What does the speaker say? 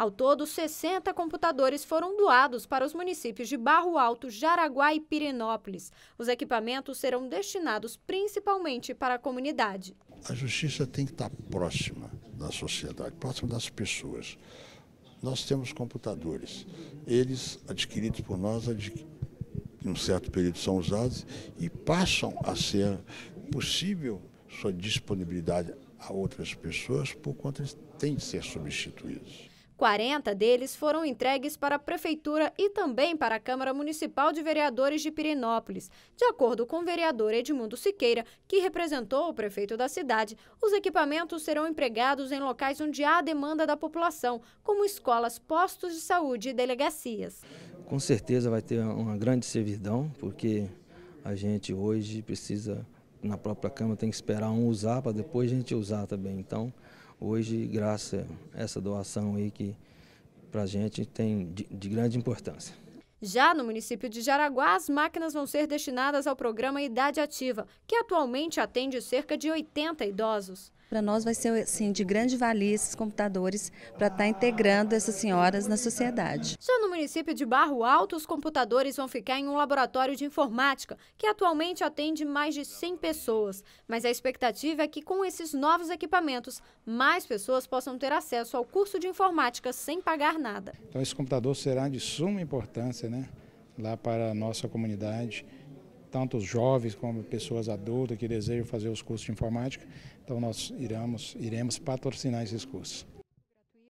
Ao todo, 60 computadores foram doados para os municípios de Barro Alto, Jaraguá e Pirenópolis. Os equipamentos serão destinados principalmente para a comunidade. A justiça tem que estar próxima da sociedade, próxima das pessoas. Nós temos computadores, eles adquiridos por nós, em um certo período são usados e passam a ser possível sua disponibilidade a outras pessoas, por conta eles têm de ser substituídos. 40 deles foram entregues para a Prefeitura e também para a Câmara Municipal de Vereadores de Pirinópolis, De acordo com o vereador Edmundo Siqueira, que representou o prefeito da cidade, os equipamentos serão empregados em locais onde há demanda da população, como escolas, postos de saúde e delegacias. Com certeza vai ter uma grande servidão, porque a gente hoje precisa, na própria Câmara, tem que esperar um usar para depois a gente usar também. Então, Hoje, graças a essa doação aí que para a gente tem de, de grande importância. Já no município de Jaraguá, as máquinas vão ser destinadas ao programa Idade Ativa, que atualmente atende cerca de 80 idosos. Para nós vai ser assim, de grande valia esses computadores para estar tá integrando essas senhoras na sociedade. Já no município de Barro Alto, os computadores vão ficar em um laboratório de informática, que atualmente atende mais de 100 pessoas. Mas a expectativa é que com esses novos equipamentos, mais pessoas possam ter acesso ao curso de informática sem pagar nada. Então esse computador será de suma importância né, lá para a nossa comunidade tanto os jovens como pessoas adultas que desejam fazer os cursos de informática. Então nós iremos, iremos patrocinar esses cursos.